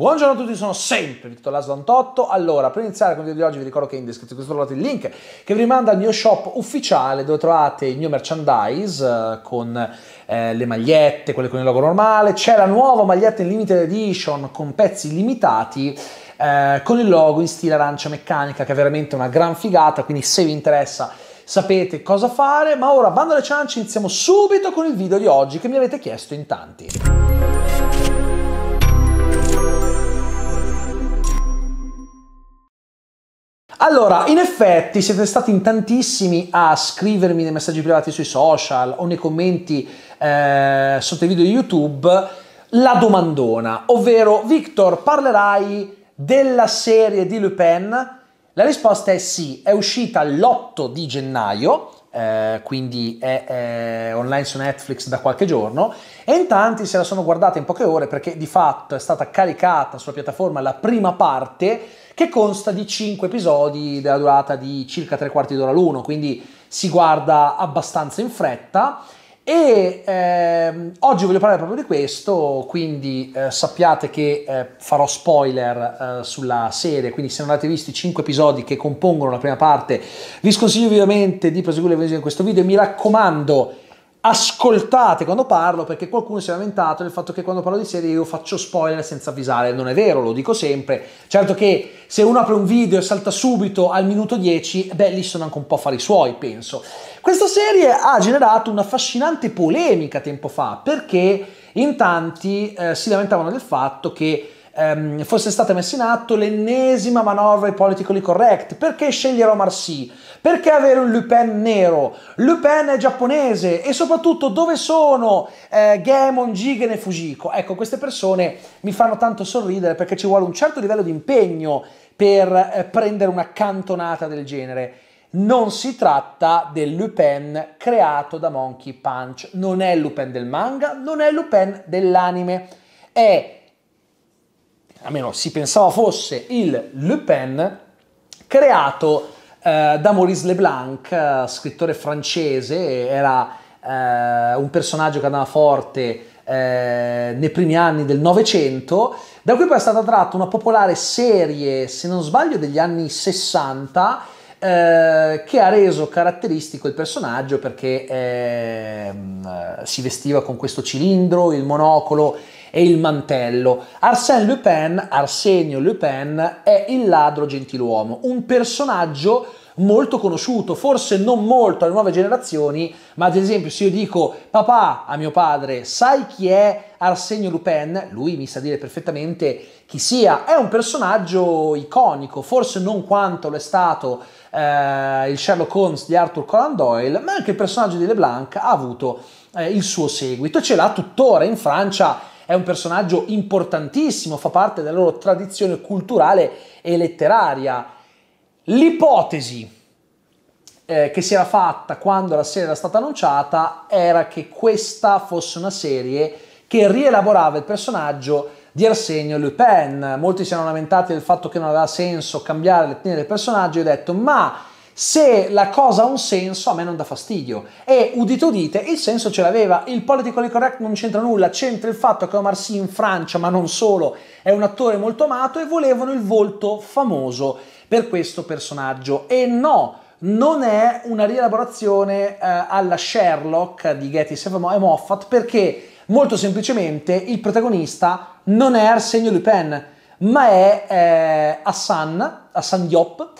Buongiorno a tutti, sono sempre Vittorio Laszlo 88. Allora, per iniziare con il video di oggi vi ricordo che in descrizione trovate il link che vi rimanda al mio shop ufficiale dove trovate il mio merchandise eh, con eh, le magliette, quelle con il logo normale, c'è la nuova maglietta in limited edition con pezzi limitati eh, con il logo in stile arancia meccanica che è veramente una gran figata, quindi se vi interessa sapete cosa fare, ma ora bando alle ciance, iniziamo subito con il video di oggi che mi avete chiesto in tanti. Allora, in effetti siete stati in tantissimi a scrivermi nei messaggi privati sui social o nei commenti eh, sotto i video di YouTube la domandona, ovvero Victor, parlerai della serie di Lupin? La risposta è sì, è uscita l'8 di gennaio eh, quindi è, è online su Netflix da qualche giorno e in tanti se la sono guardata in poche ore perché di fatto è stata caricata sulla piattaforma la prima parte che consta di 5 episodi della durata di circa tre quarti d'ora l'uno, quindi si guarda abbastanza in fretta e ehm, oggi voglio parlare proprio di questo, quindi eh, sappiate che eh, farò spoiler eh, sulla serie, quindi se non avete visto i 5 episodi che compongono la prima parte, vi sconsiglio vivamente di proseguire la visione di questo video e mi raccomando ascoltate quando parlo perché qualcuno si è lamentato del fatto che quando parlo di serie io faccio spoiler senza avvisare, non è vero, lo dico sempre. Certo che se uno apre un video e salta subito al minuto 10, beh, lì sono anche un po' fari suoi, penso. Questa serie ha generato un'affascinante polemica tempo fa perché in tanti eh, si lamentavano del fatto che ehm, fosse stata messa in atto l'ennesima manovra politically correct. Perché scegliere Omar Sy? Perché avere un Lupin nero? Lupin è giapponese e soprattutto dove sono eh, Gaemon, Jigen e Fujiko? Ecco, queste persone mi fanno tanto sorridere perché ci vuole un certo livello di impegno per eh, prendere una cantonata del genere. Non si tratta del Lupin creato da Monkey Punch, non è il Lupin del manga, non è il Lupin dell'anime, è almeno si pensava fosse il Le Pen, creato eh, da Maurice Leblanc, eh, scrittore francese, era eh, un personaggio che andava forte eh, nei primi anni del Novecento, da cui poi è stata tratta una popolare serie, se non sbaglio, degli anni 60, eh, che ha reso caratteristico il personaggio perché ehm, si vestiva con questo cilindro, il monocolo e il mantello. Arsène Lupin, Arsenio Lupin, è il ladro gentiluomo, un personaggio molto conosciuto, forse non molto alle nuove generazioni, ma ad esempio se io dico papà a mio padre, sai chi è Arsenio Lupin? Lui mi sa dire perfettamente chi sia, è un personaggio iconico, forse non quanto lo è stato eh, il Sherlock Holmes di Arthur Conan Doyle, ma anche il personaggio di LeBlanc ha avuto eh, il suo seguito, ce l'ha tuttora in Francia è un personaggio importantissimo, fa parte della loro tradizione culturale e letteraria. L'ipotesi eh, che si era fatta quando la serie era stata annunciata era che questa fosse una serie che rielaborava il personaggio di Arsenio Lupin. Molti si erano lamentati del fatto che non aveva senso cambiare l'etnia del personaggio, io ho detto ma se la cosa ha un senso, a me non dà fastidio. E udito udite il senso ce l'aveva. Il politically correct non c'entra nulla, c'entra il fatto che Omar Sy in Francia, ma non solo, è un attore molto amato e volevano il volto famoso per questo personaggio. E no, non è una rielaborazione eh, alla Sherlock di Getty e Moffat perché molto semplicemente il protagonista non è Arsenio Lupin, ma è eh, Hassan, Hassan Diop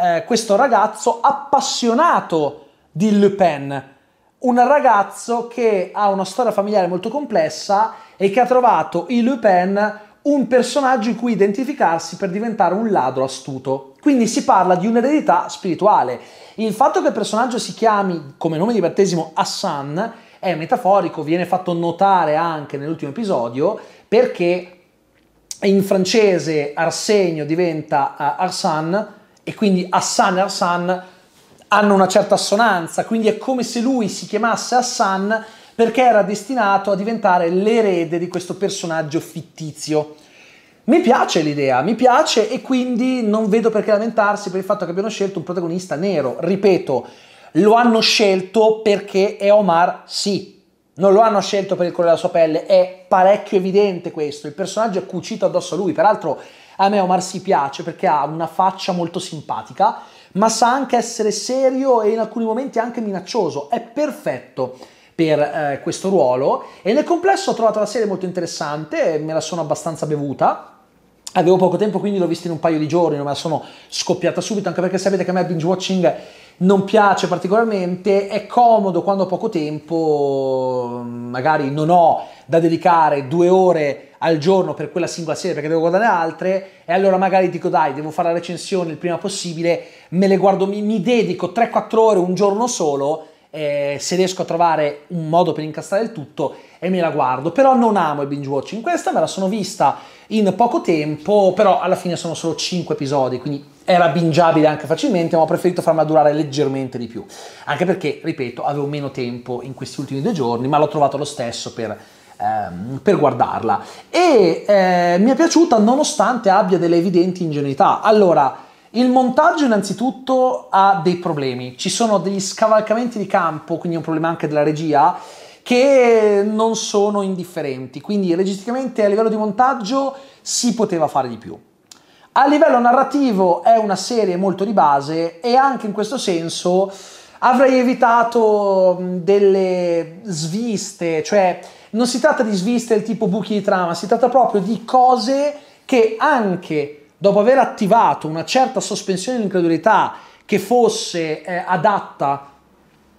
eh, questo ragazzo appassionato di Le Pen, un ragazzo che ha una storia familiare molto complessa e che ha trovato in Le Pen un personaggio in cui identificarsi per diventare un ladro astuto. Quindi si parla di un'eredità spirituale. Il fatto che il personaggio si chiami come nome di battesimo Hassan è metaforico, viene fatto notare anche nell'ultimo episodio perché in francese Arsenio diventa uh, eh, Arsan e quindi Hassan e Hassan hanno una certa assonanza, quindi è come se lui si chiamasse Hassan perché era destinato a diventare l'erede di questo personaggio fittizio. Mi piace l'idea, mi piace e quindi non vedo perché lamentarsi per il fatto che abbiano scelto un protagonista nero. Ripeto, lo hanno scelto perché è Omar sì. Non lo hanno scelto per il colore della sua pelle, è parecchio evidente questo. Il personaggio è cucito addosso a lui. Peraltro a me Omar si piace perché ha una faccia molto simpatica, ma sa anche essere serio e in alcuni momenti anche minaccioso. È perfetto per eh, questo ruolo e nel complesso ho trovato la serie molto interessante, me la sono abbastanza bevuta. Avevo poco tempo, quindi l'ho vista in un paio di giorni, non me la sono scoppiata subito, anche perché sapete che a me binge watching non piace particolarmente, è comodo quando ho poco tempo, magari non ho da dedicare due ore al giorno per quella singola serie perché devo guardare altre e allora magari dico dai devo fare la recensione il prima possibile, me le guardo, mi, mi dedico 3-4 ore un giorno solo eh, se riesco a trovare un modo per incastrare il tutto e me la guardo. Però non amo il binge watching. Questa me la sono vista in poco tempo, però alla fine sono solo 5 episodi, quindi era bingiabile anche facilmente, ma ho preferito farla durare leggermente di più. Anche perché, ripeto, avevo meno tempo in questi ultimi due giorni, ma l'ho trovato lo stesso per Ehm, per guardarla. E eh, mi è piaciuta nonostante abbia delle evidenti ingenuità. Allora, il montaggio innanzitutto ha dei problemi, ci sono degli scavalcamenti di campo, quindi un problema anche della regia, che non sono indifferenti, quindi registicamente a livello di montaggio si poteva fare di più. A livello narrativo è una serie molto di base e anche in questo senso Avrei evitato delle sviste, cioè non si tratta di sviste del tipo buchi di trama, si tratta proprio di cose che anche dopo aver attivato una certa sospensione di incredulità che fosse eh, adatta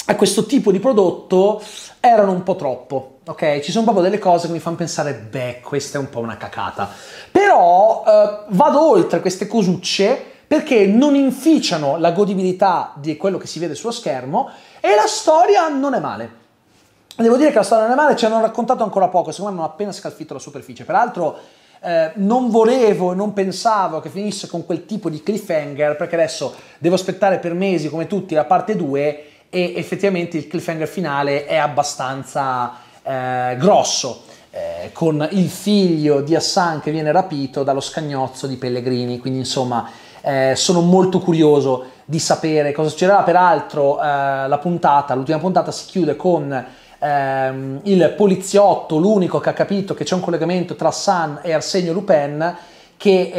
a questo tipo di prodotto, erano un po' troppo. Ok, ci sono proprio delle cose che mi fanno pensare, beh, questa è un po' una cacata. Però eh, vado oltre queste cosucce perché non inficiano la godibilità di quello che si vede sullo schermo e la storia non è male. Devo dire che la storia non è male, ci hanno raccontato ancora poco, secondo me hanno appena scalfito la superficie. Peraltro eh, non volevo e non pensavo che finisse con quel tipo di cliffhanger, perché adesso devo aspettare per mesi, come tutti, la parte 2 e effettivamente il cliffhanger finale è abbastanza eh, grosso. Eh, con il figlio di Hassan che viene rapito dallo scagnozzo di Pellegrini, quindi insomma eh, sono molto curioso di sapere cosa succederà. Peraltro, eh, la puntata, l'ultima puntata si chiude con ehm, il poliziotto, l'unico che ha capito che c'è un collegamento tra Hassan e Arsenio Lupin che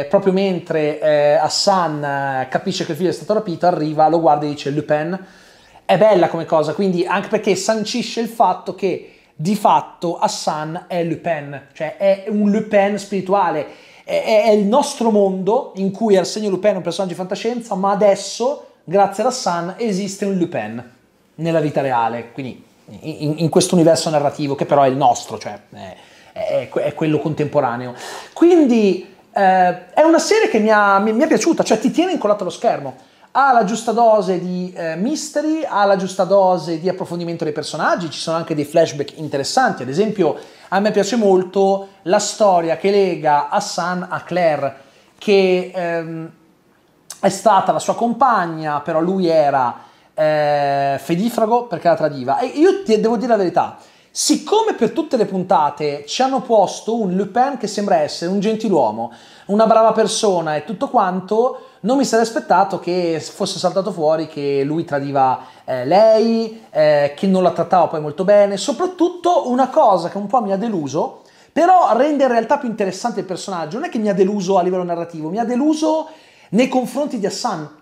eh, proprio mentre eh, Hassan eh, capisce che il figlio è stato rapito, arriva, lo guarda e dice Lupin. È bella come cosa, quindi anche perché sancisce il fatto che di fatto Hassan è Lupin, cioè è un Lupin spirituale è, è il nostro mondo in cui Arsenio Lupin è un personaggio di fantascienza, ma adesso, grazie alla Sun, esiste un Lupin nella vita reale, quindi in, in questo universo narrativo che però è il nostro, cioè è, è, è quello contemporaneo. Quindi eh, è una serie che mi, ha, mi, mi, è piaciuta, cioè ti tiene incollato allo schermo. Ha la giusta dose di eh, mystery, ha la giusta dose di approfondimento dei personaggi, ci sono anche dei flashback interessanti, ad esempio a me piace molto la storia che lega Hassan a Claire, che ehm, è stata la sua compagna, però lui era eh, fedifrago perché la tradiva. E io ti devo dire la verità, Siccome per tutte le puntate ci hanno posto un Lupin che sembra essere un gentiluomo, una brava persona e tutto quanto, non mi sarei aspettato che fosse saltato fuori che lui tradiva eh, lei, eh, che non la trattava poi molto bene, soprattutto una cosa che un po' mi ha deluso, però rende in realtà più interessante il personaggio, non è che mi ha deluso a livello narrativo, mi ha deluso nei confronti di Hassan.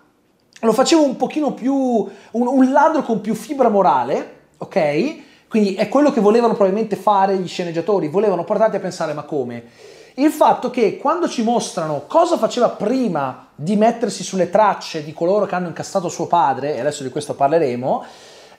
Lo facevo un pochino più, un, un ladro con più fibra morale, ok? Quindi è quello che volevano probabilmente fare gli sceneggiatori, volevano portarti a pensare ma come? il fatto che quando ci mostrano cosa faceva prima di mettersi sulle tracce di coloro che hanno incastrato suo padre, e adesso di questo parleremo,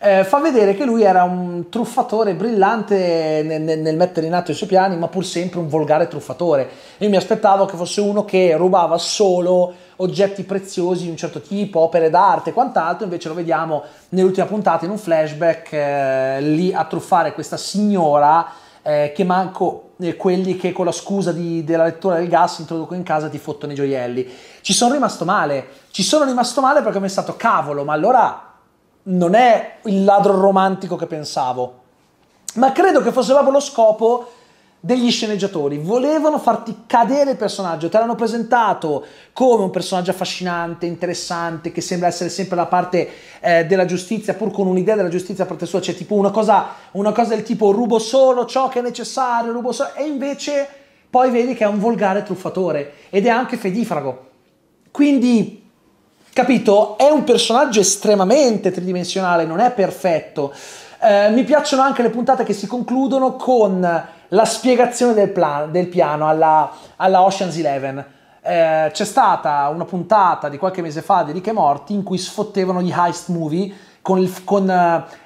eh, fa vedere che lui era un truffatore brillante nel, nel, mettere in atto i suoi piani, ma pur sempre un volgare truffatore. Io mi aspettavo che fosse uno che rubava solo oggetti preziosi di un certo tipo, opere d'arte e quant'altro, invece lo vediamo nell'ultima puntata in un flashback eh, lì a truffare questa signora eh, che manco eh, quelli che con la scusa di, della lettura del gas introduco in casa ti fottono i gioielli. Ci sono rimasto male, ci sono rimasto male perché ho pensato cavolo, ma allora non è il ladro romantico che pensavo. Ma credo che fosse proprio lo scopo degli sceneggiatori volevano farti cadere il personaggio, te l'hanno presentato come un personaggio affascinante, interessante, che sembra essere sempre la parte eh, della giustizia, pur con un'idea della giustizia a parte sua, c'è cioè, tipo una cosa, una cosa del tipo rubo solo ciò che è necessario, rubo solo, e invece poi vedi che è un volgare truffatore ed è anche fedifrago. Quindi capito? È un personaggio estremamente tridimensionale, non è perfetto. Eh, mi piacciono anche le puntate che si concludono con la spiegazione del, plan, del piano alla, alla, Ocean's Eleven. Eh, c'è stata una puntata di qualche mese fa di Ricche Morti in cui sfottevano gli heist movie con, il, con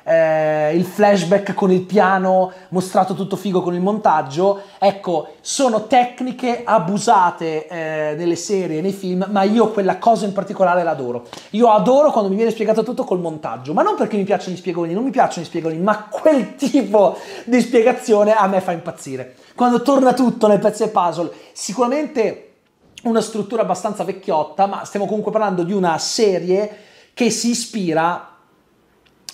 eh, il, flashback, con il piano mostrato tutto figo con il montaggio. Ecco, sono tecniche abusate eh, nelle serie, nei film, ma io quella cosa in particolare l'adoro. Io adoro quando mi viene spiegato tutto col montaggio, ma non perché mi piacciono gli spiegoni, non mi piacciono gli spiegoni, ma quel tipo di spiegazione a me fa impazzire. Quando torna tutto nel pezzo e puzzle, sicuramente una struttura abbastanza vecchiotta, ma stiamo comunque parlando di una serie che si ispira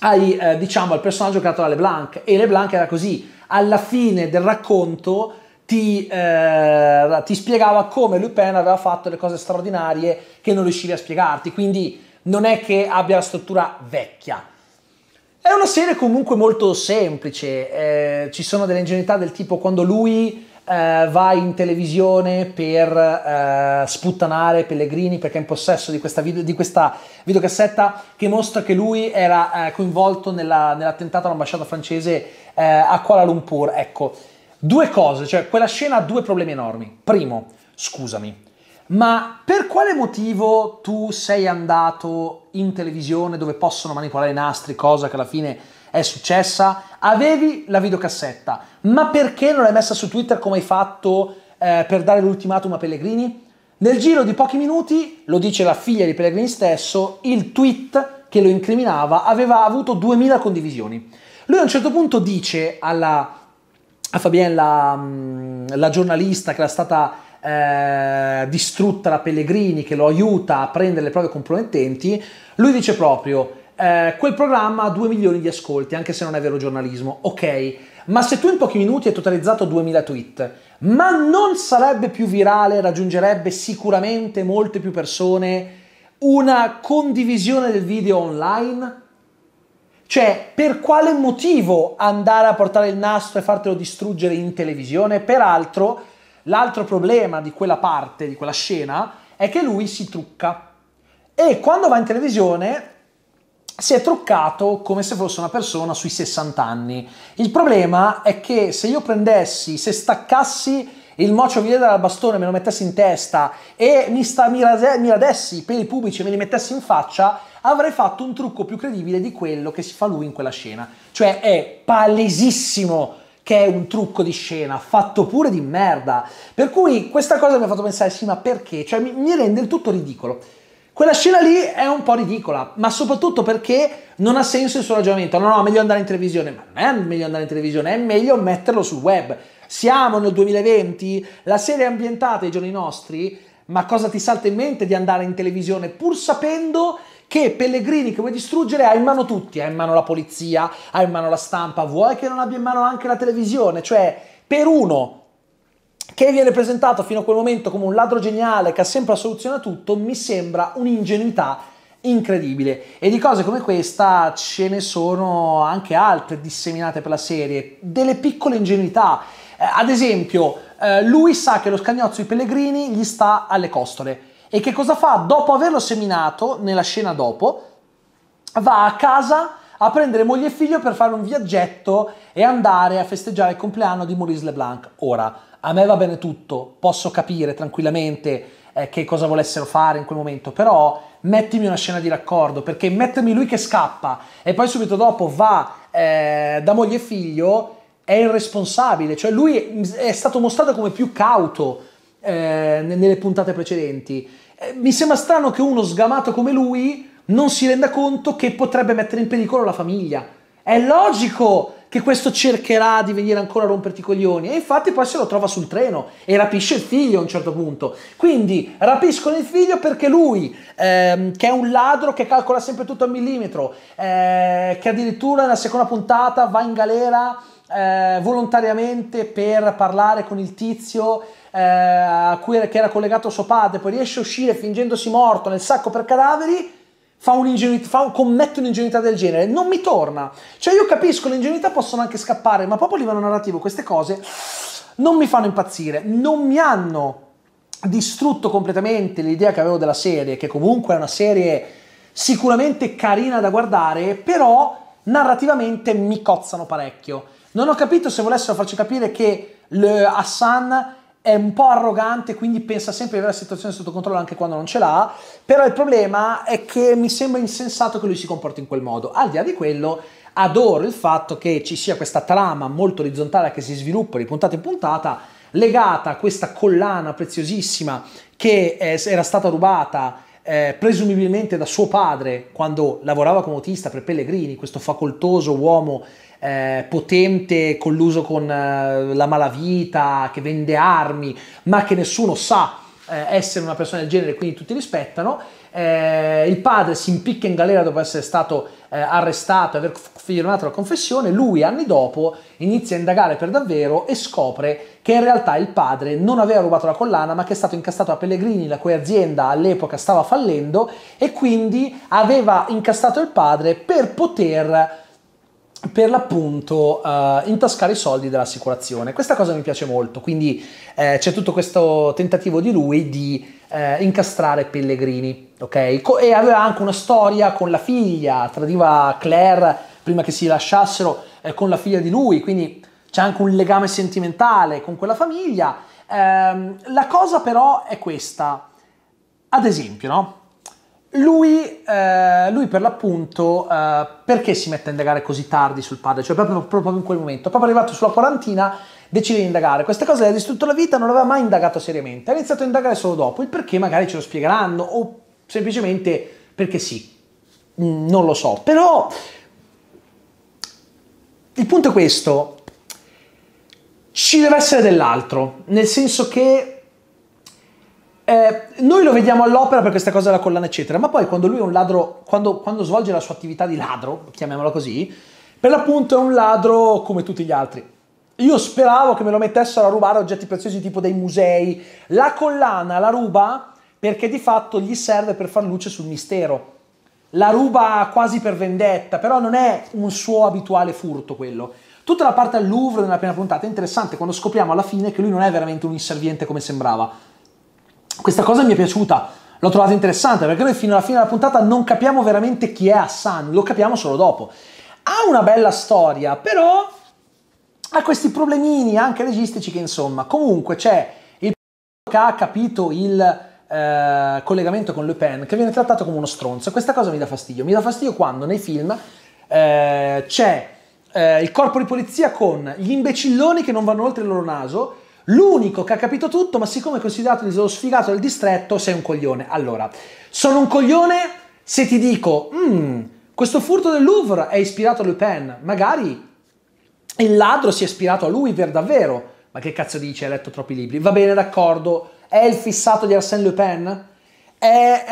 ai, eh, diciamo, al personaggio creato da LeBlanc e LeBlanc era così, alla fine del racconto ti, eh, ti spiegava come Lupin aveva fatto le cose straordinarie che non riuscivi a spiegarti, quindi non è che abbia la struttura vecchia. È una serie comunque molto semplice, eh, ci sono delle ingenuità del tipo quando lui eh, va in televisione per eh, sputtanare Pellegrini perché è in possesso di questa, video, di questa videocassetta che mostra che lui era eh, coinvolto nella, nell'attentato all'ambasciata francese eh, a Kuala Lumpur. Ecco, due cose, cioè quella scena ha due problemi enormi. Primo, scusami, ma per quale motivo tu sei andato in televisione dove possono manipolare i nastri, cosa che alla fine è successa? Avevi la videocassetta, ma perché non l'hai messa su Twitter come hai fatto eh, per dare l'ultimatum a Pellegrini? Nel giro di pochi minuti, lo dice la figlia di Pellegrini stesso, il tweet che lo incriminava aveva avuto 2000 condivisioni. Lui a un certo punto dice alla, a Fabienne, la, mm, la giornalista che era stata eh, distrutta da Pellegrini, che lo aiuta a prendere le prove compromettenti, lui dice proprio eh, quel programma ha 2 milioni di ascolti, anche se non è vero giornalismo, ok, ma se tu in pochi minuti hai totalizzato 2000 tweet, ma non sarebbe più virale, raggiungerebbe sicuramente molte più persone una condivisione del video online? Cioè, per quale motivo andare a portare il nastro e fartelo distruggere in televisione? Peraltro, l'altro problema di quella parte, di quella scena, è che lui si trucca. E quando va in televisione, si è truccato come se fosse una persona sui 60 anni. Il problema è che se io prendessi, se staccassi il mocio via dal bastone, me lo mettessi in testa e mi, sta, mi, rase, mi radessi i peli pubblici e me li mettessi in faccia, avrei fatto un trucco più credibile di quello che si fa lui in quella scena. Cioè è palesissimo che è un trucco di scena, fatto pure di merda. Per cui questa cosa mi ha fatto pensare, sì, ma perché? Cioè mi, mi rende il tutto ridicolo. Quella scena lì è un po' ridicola, ma soprattutto perché non ha senso il suo ragionamento. No, no, meglio andare in televisione, ma non è meglio andare in televisione, è meglio metterlo sul web. Siamo nel 2020, la serie è ambientata ai giorni nostri, ma cosa ti salta in mente di andare in televisione pur sapendo che Pellegrini che vuoi distruggere ha in mano tutti, ha in mano la polizia, ha in mano la stampa, vuoi che non abbia in mano anche la televisione, cioè per uno che viene presentato fino a quel momento come un ladro geniale che ha sempre la soluzione a tutto, mi sembra un'ingenuità incredibile. E di cose come questa ce ne sono anche altre disseminate per la serie, delle piccole ingenuità. Eh, ad esempio, eh, lui sa che lo scagnozzo di Pellegrini gli sta alle costole. E che cosa fa? Dopo averlo seminato, nella scena dopo, va a casa a prendere moglie e figlio per fare un viaggetto e andare a festeggiare il compleanno di Maurice Leblanc. Ora, a me va bene tutto, posso capire tranquillamente eh, che cosa volessero fare in quel momento, però mettimi una scena di raccordo, perché mettermi lui che scappa e poi subito dopo va eh, da moglie e figlio è irresponsabile, cioè lui è stato mostrato come più cauto eh, nelle puntate precedenti. Eh, mi sembra strano che uno sgamato come lui non si renda conto che potrebbe mettere in pericolo la famiglia. È logico che questo cercherà di venire ancora a romperti i coglioni e infatti poi se lo trova sul treno e rapisce il figlio a un certo punto. Quindi rapiscono il figlio perché lui, ehm, che è un ladro che calcola sempre tutto a millimetro, eh, che addirittura nella seconda puntata va in galera eh, volontariamente per parlare con il tizio eh, a cui era, che era collegato suo padre, poi riesce a uscire fingendosi morto nel sacco per cadaveri, fa un'ingenuità, fa un, commette un'ingenuità del genere, non mi torna. Cioè io capisco, le ingenuità possono anche scappare, ma proprio a livello narrativo queste cose non mi fanno impazzire, non mi hanno distrutto completamente l'idea che avevo della serie, che comunque è una serie sicuramente carina da guardare, però narrativamente mi cozzano parecchio. Non ho capito se volessero farci capire che Hassan è un po' arrogante, quindi pensa sempre di avere la situazione sotto controllo anche quando non ce l'ha, però il problema è che mi sembra insensato che lui si comporti in quel modo. Al di là di quello, adoro il fatto che ci sia questa trama molto orizzontale che si sviluppa di puntata in puntata, legata a questa collana preziosissima che eh, era stata rubata eh, presumibilmente da suo padre quando lavorava come autista per Pellegrini, questo facoltoso uomo eh, potente colluso con eh, la malavita, che vende armi, ma che nessuno sa eh, essere una persona del genere, quindi tutti rispettano. Eh, il padre si impicca in galera dopo essere stato eh, arrestato e aver firmato la confessione, lui anni dopo inizia a indagare per davvero e scopre che in realtà il padre non aveva rubato la collana ma che è stato incastrato a Pellegrini, la cui azienda all'epoca stava fallendo e quindi aveva incastrato il padre per poter per l'appunto uh, intascare i soldi dell'assicurazione. Questa cosa mi piace molto, quindi eh, c'è tutto questo tentativo di lui di eh, incastrare Pellegrini, ok? Co- e aveva anche una storia con la figlia, tradiva Claire prima che si lasciassero eh, con la figlia di lui, quindi c'è anche un legame sentimentale con quella famiglia. Ehm, la cosa però è questa, ad esempio, no? Lui, eh, lui, per l'appunto, eh, perché si mette a indagare così tardi sul padre? Cioè proprio, proprio, in quel momento, proprio arrivato sulla quarantina, decide di indagare. Questa cosa gli ha distrutto la vita, non l'aveva mai indagato seriamente. Ha iniziato a indagare solo dopo, il perché magari ce lo spiegheranno o semplicemente perché sì. Mm, non lo so, però il punto è questo. Ci deve essere dell'altro, nel senso che eh, noi lo vediamo all'opera per questa cosa della collana, eccetera, ma poi quando lui è un ladro, quando, quando svolge la sua attività di ladro, chiamiamolo così, per l'appunto è un ladro come tutti gli altri. Io speravo che me lo mettessero a rubare oggetti preziosi tipo dei musei. La collana la ruba perché di fatto gli serve per far luce sul mistero. La ruba quasi per vendetta, però non è un suo abituale furto quello. Tutta la parte al Louvre nella prima puntata è interessante quando scopriamo alla fine che lui non è veramente un inserviente come sembrava questa cosa mi è piaciuta, l'ho trovata interessante perché noi fino alla fine della puntata non capiamo veramente chi è Hassan, lo capiamo solo dopo. Ha una bella storia, però ha questi problemini anche registici che insomma, comunque c'è il che ha capito il eh, collegamento con Le Pen che viene trattato come uno stronzo. Questa cosa mi dà fastidio. Mi dà fastidio quando nei film eh, c'è eh, il corpo di polizia con gli imbecilloni che non vanno oltre il loro naso L'unico che ha capito tutto, ma siccome è considerato lo sfigato del distretto, sei un coglione. Allora, sono un coglione se ti dico, mm, questo furto del Louvre è ispirato a Lupin, magari il ladro si è ispirato a lui per davvero. Ma che cazzo dici? Hai letto troppi libri. Va bene, d'accordo. È il fissato di Arsène Lupin? È,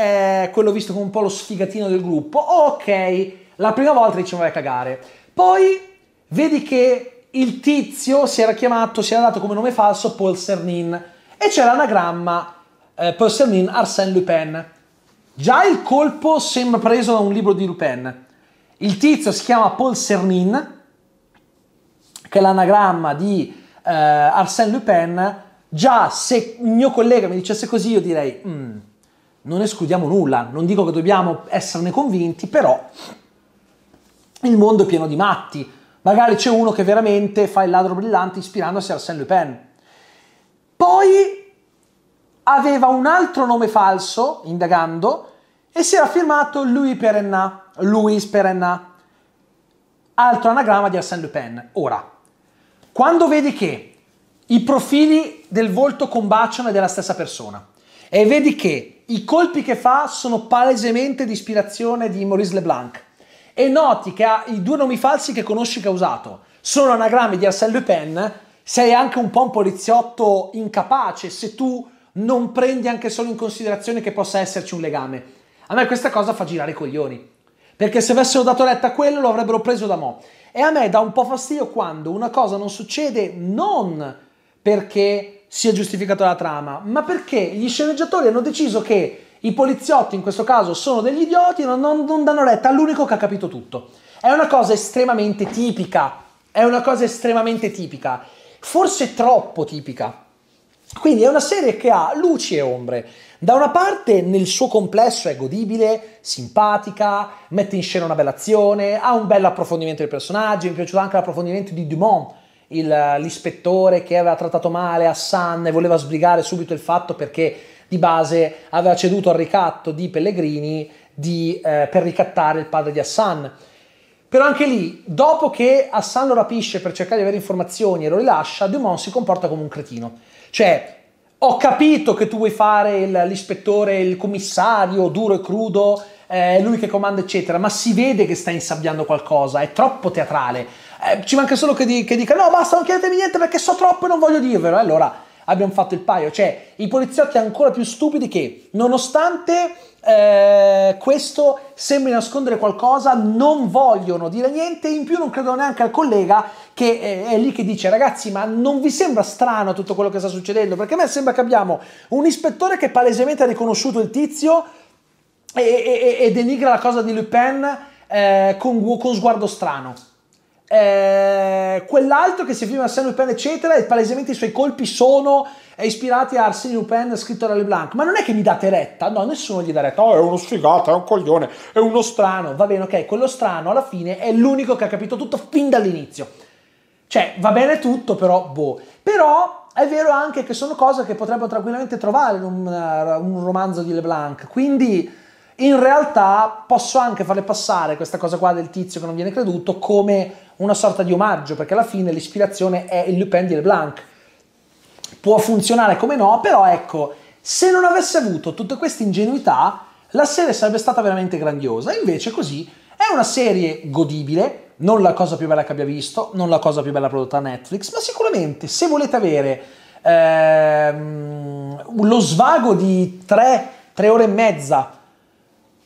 è quello visto come un po' lo sfigatino del gruppo? Ok, la prima volta dicevo vai a cagare. Poi vedi che il tizio si era chiamato, si era dato come nome falso Paul Cernin e c'era l'anagramma eh, Paul Cernin Arsène Lupin. Già il colpo sembra preso da un libro di Lupin. Il tizio si chiama Paul Cernin, che è l'anagramma di eh, Arsène Lupin. Già se il mio collega mi dicesse così io direi mm, non escludiamo nulla, non dico che dobbiamo esserne convinti, però il mondo è pieno di matti Magari c'è uno che veramente fa il ladro brillante ispirandosi a Arsène Lupin. Poi aveva un altro nome falso, indagando, e si era firmato Louis Perennat, Louis Perennat, altro anagramma di Arsène Lupin. Ora, quando vedi che i profili del volto combaciano e della stessa persona e vedi che i colpi che fa sono palesemente di ispirazione di Maurice Leblanc, e noti che ha i due nomi falsi che conosci che ha usato sono anagrammi di Arsène Lupin, sei anche un po' un poliziotto incapace se tu non prendi anche solo in considerazione che possa esserci un legame. A me questa cosa fa girare i coglioni, perché se avessero dato retta a quello lo avrebbero preso da mo'. E a me dà un po' fastidio quando una cosa non succede non perché sia giustificata la trama, ma perché gli sceneggiatori hanno deciso che i poliziotti in questo caso sono degli idioti, non, non, non danno retta all'unico che ha capito tutto. È una cosa estremamente tipica, è una cosa estremamente tipica, forse troppo tipica. Quindi è una serie che ha luci e ombre. Da una parte nel suo complesso è godibile, simpatica, mette in scena una bella azione, ha un bel approfondimento dei personaggi, mi è piaciuto anche l'approfondimento di Dumont, il, l'ispettore che aveva trattato male Hassan e voleva sbrigare subito il fatto perché di base aveva ceduto al ricatto di Pellegrini di, eh, per ricattare il padre di Hassan. Però anche lì, dopo che Hassan lo rapisce per cercare di avere informazioni e lo rilascia, Dumont si comporta come un cretino. Cioè, ho capito che tu vuoi fare il, l'ispettore, il commissario duro e crudo, eh, lui che comanda, eccetera, ma si vede che sta insabbiando qualcosa, è troppo teatrale. Eh, ci manca solo che, di, che dica: no, basta, non chiedetemi niente perché so troppo e non voglio dirvelo. Allora abbiamo fatto il paio. Cioè, i poliziotti ancora più stupidi che, nonostante eh, questo sembri nascondere qualcosa, non vogliono dire niente. In più, non credono neanche al collega che eh, è, lì che dice: Ragazzi, ma non vi sembra strano tutto quello che sta succedendo? Perché a me sembra che abbiamo un ispettore che palesemente ha riconosciuto il tizio e, e, e denigra la cosa di Lupin eh, con, con sguardo strano. Eh, quell'altro che si firma Arsène Lupin, eccetera, e palesemente i suoi colpi sono ispirati a Arsène Lupin scritto da Leblanc. Ma non è che mi date retta, no, nessuno gli dà retta. Oh, è uno sfigato, è un coglione, è uno strano. Va bene, ok, quello strano alla fine è l'unico che ha capito tutto fin dall'inizio. Cioè, va bene tutto, però, boh. Però è vero anche che sono cose che potrebbero tranquillamente trovare in un, eh, un romanzo di Leblanc. Quindi in realtà posso anche farle passare questa cosa qua del tizio che non viene creduto come una sorta di omaggio, perché alla fine l'ispirazione è il Lupin di Leblanc. Può funzionare come no, però ecco, se non avesse avuto tutte queste ingenuità, la serie sarebbe stata veramente grandiosa. Invece così è una serie godibile, non la cosa più bella che abbia visto, non la cosa più bella prodotta da Netflix, ma sicuramente se volete avere ehm, lo svago di tre ore e mezza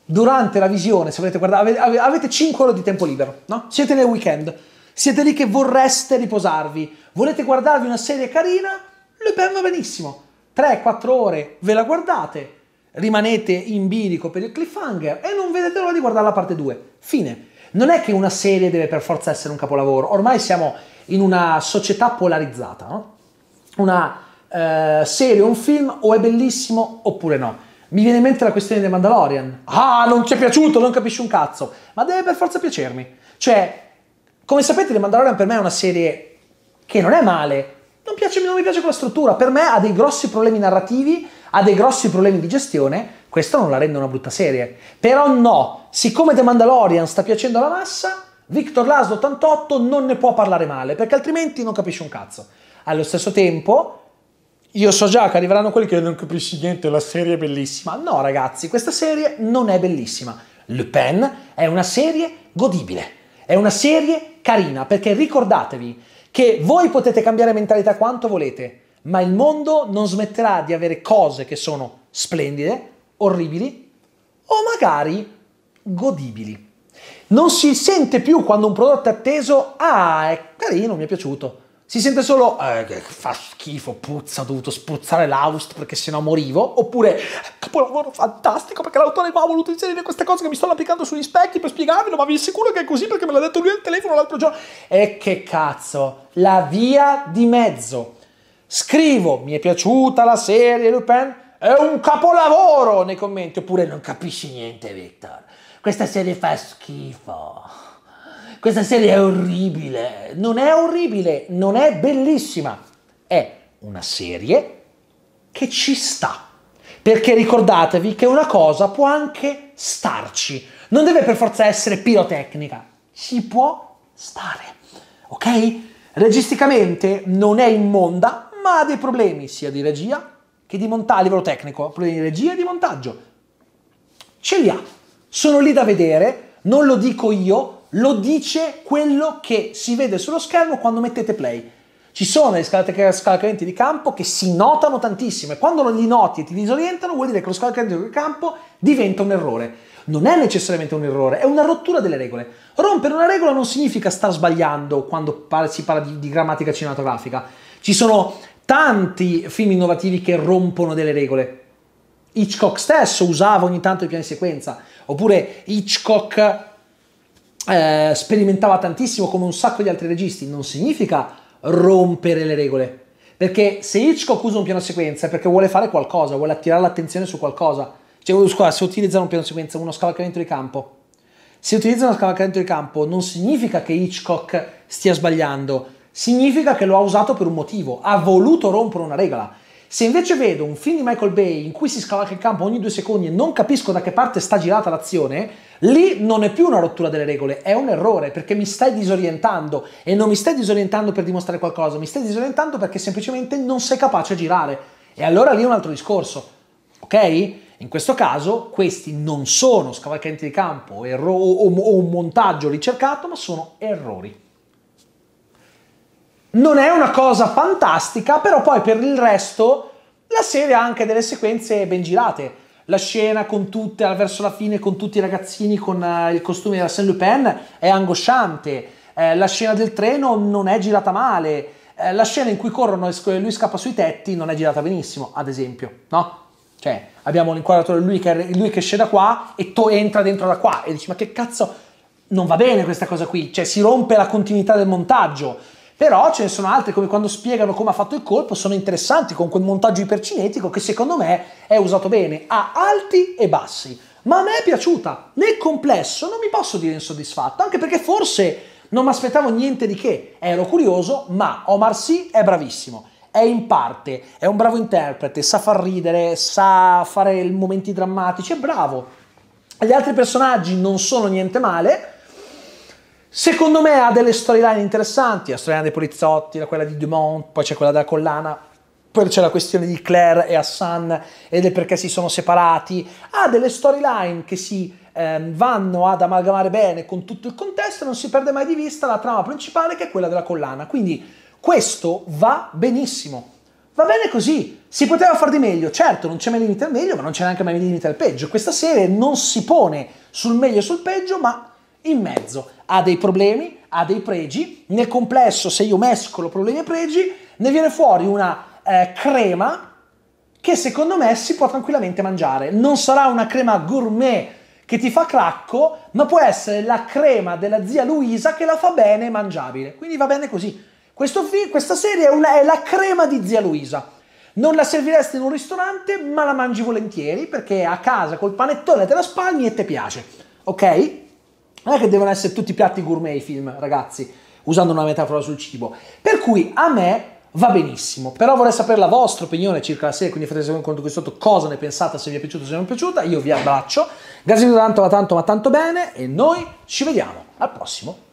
durante la visione, se volete guardare, avete, avete 5 ore di tempo libero, no? Siete nel weekend, siete lì che vorreste riposarvi, volete guardarvi una serie carina, Le perdo benissimo. 3-4 ore ve la guardate, rimanete in bilico per il cliffhanger e non vedete l'ora di guardare la parte 2. Fine. Non è che una serie deve per forza essere un capolavoro, ormai siamo in una società polarizzata, no? Una eh, serie, un film o è bellissimo oppure no. Mi viene in mente la questione di Mandalorian. Ah, non ci è piaciuto, non capisci un cazzo. Ma deve per forza piacermi. Cioè, come sapete, The Mandalorian per me è una serie che non è male. Non, piace, non mi piace quella struttura. Per me ha dei grossi problemi narrativi, ha dei grossi problemi di gestione. Questo non la rende una brutta serie. Però no, siccome The Mandalorian sta piacendo alla massa, Victor Laszlo 88 non ne può parlare male, perché altrimenti non capisci un cazzo. Allo stesso tempo, io so già che arriveranno quelli che non capisci niente, la serie è bellissima. No, ragazzi, questa serie non è bellissima. Le Pen è una serie godibile, è una serie carina, perché ricordatevi che voi potete cambiare mentalità quanto volete, ma il mondo non smetterà di avere cose che sono splendide, orribili o magari godibili. Non si sente più quando un prodotto è atteso, ah, è carino, mi è piaciuto si sente solo eh, fa schifo, puzza, ho dovuto spruzzare l'Aust perché sennò morivo, oppure capolavoro fantastico perché l'autore mi ha voluto inserire queste cose che mi stanno applicando sugli specchi per spiegarvelo, ma vi assicuro che è così perché me l'ha detto lui al telefono l'altro giorno. E che cazzo, la via di mezzo. Scrivo, mi è piaciuta la serie Lupin, è un capolavoro nei commenti, oppure non capisci niente Victor, questa serie fa schifo. Questa serie è orribile. Non è orribile, non è bellissima. È una serie che ci sta. Perché ricordatevi che una cosa può anche starci. Non deve per forza essere pirotecnica. Ci può stare. Ok? Registicamente non è immonda, ma ha dei problemi sia di regia che di montaggio a livello tecnico, problemi di regia e di montaggio. Ce li ha. Sono lì da vedere, non lo dico io, lo dice quello che si vede sullo schermo quando mettete play. Ci sono delle scalate di campo che si notano tantissimo e quando non li noti e ti disorientano vuol dire che lo scalacrente di campo diventa un errore. Non è necessariamente un errore, è una rottura delle regole. Rompere una regola non significa star sbagliando quando si parla di, di grammatica cinematografica. Ci sono tanti film innovativi che rompono delle regole. Hitchcock stesso usava ogni tanto i piani di sequenza, oppure Hitchcock eh, sperimentava tantissimo come un sacco di altri registi, non significa rompere le regole. Perché se Hitchcock usa un piano sequenza è perché vuole fare qualcosa, vuole attirare l'attenzione su qualcosa. Cioè, scusa, se utilizzano un piano sequenza, uno scavalcamento di campo. Se utilizzano uno scavalcamento di campo non significa che Hitchcock stia sbagliando, significa che lo ha usato per un motivo, ha voluto rompere una regola. Se invece vedo un film di Michael Bay in cui si scavalca il campo ogni due secondi e non capisco da che parte sta girata l'azione, lì non è più una rottura delle regole, è un errore perché mi stai disorientando e non mi stai disorientando per dimostrare qualcosa, mi stai disorientando perché semplicemente non sei capace a girare. E allora lì è un altro discorso, ok? In questo caso questi non sono scavalcamenti di campo erro- o, o un montaggio ricercato, ma sono errori. Non è una cosa fantastica, però poi per il resto la serie ha anche delle sequenze ben girate. La scena con tutte, verso la fine, con tutti i ragazzini con uh, il costume della Saint Lupin è angosciante. Eh, la scena del treno non è girata male. Eh, la scena in cui corrono e lui scappa sui tetti non è girata benissimo, ad esempio, no? Cioè, abbiamo l'inquadratore lui che, lui che esce da qua e to- entra dentro da qua e dici, ma che cazzo non va bene questa cosa qui, cioè si rompe la continuità del montaggio. Però ce ne sono altre, come quando spiegano come ha fatto il colpo, sono interessanti con quel montaggio ipercinetico che secondo me è usato bene, ha alti e bassi. Ma a me è piaciuta, nel complesso non mi posso dire insoddisfatto, anche perché forse non mi aspettavo niente di che, ero curioso, ma Omar Sy è bravissimo è in parte, è un bravo interprete, sa far ridere, sa fare momenti drammatici, è bravo. Gli altri personaggi non sono niente male, Secondo me ha delle storyline interessanti, la storyline dei poliziotti, quella di Dumont, poi c'è quella della collana, poi c'è la questione di Claire e Hassan e del perché si sono separati, ha delle storyline che si ehm, vanno ad amalgamare bene con tutto il contesto e non si perde mai di vista la trama principale che è quella della collana. Quindi questo va benissimo. Va bene così, si poteva fare di meglio, certo non c'è mai limite al meglio, ma non c'è neanche mai limite al peggio. Questa serie non si pone sul meglio e sul peggio, ma in mezzo. Ha dei problemi, ha dei pregi, nel complesso se io mescolo problemi e pregi ne viene fuori una eh, crema che secondo me si può tranquillamente mangiare. Non sarà una crema gourmet che ti fa cracco, ma può essere la crema della zia Luisa che la fa bene e mangiabile. Quindi va bene così. Fi- questa serie è, una- è la crema di zia Luisa. Non la serviresti in un ristorante, ma la mangi volentieri perché a casa col panettone te la spalmi e ti piace. Ok? non è che devono essere tutti piatti gourmet i film, ragazzi, usando una metafora sul cibo. Per cui a me va benissimo, però vorrei sapere la vostra opinione circa la serie, quindi fate un conto qui sotto cosa ne pensate, se vi è piaciuta, se non è piaciuta, io vi abbraccio, grazie tanto ma tanto ma tanto bene e noi ci vediamo al prossimo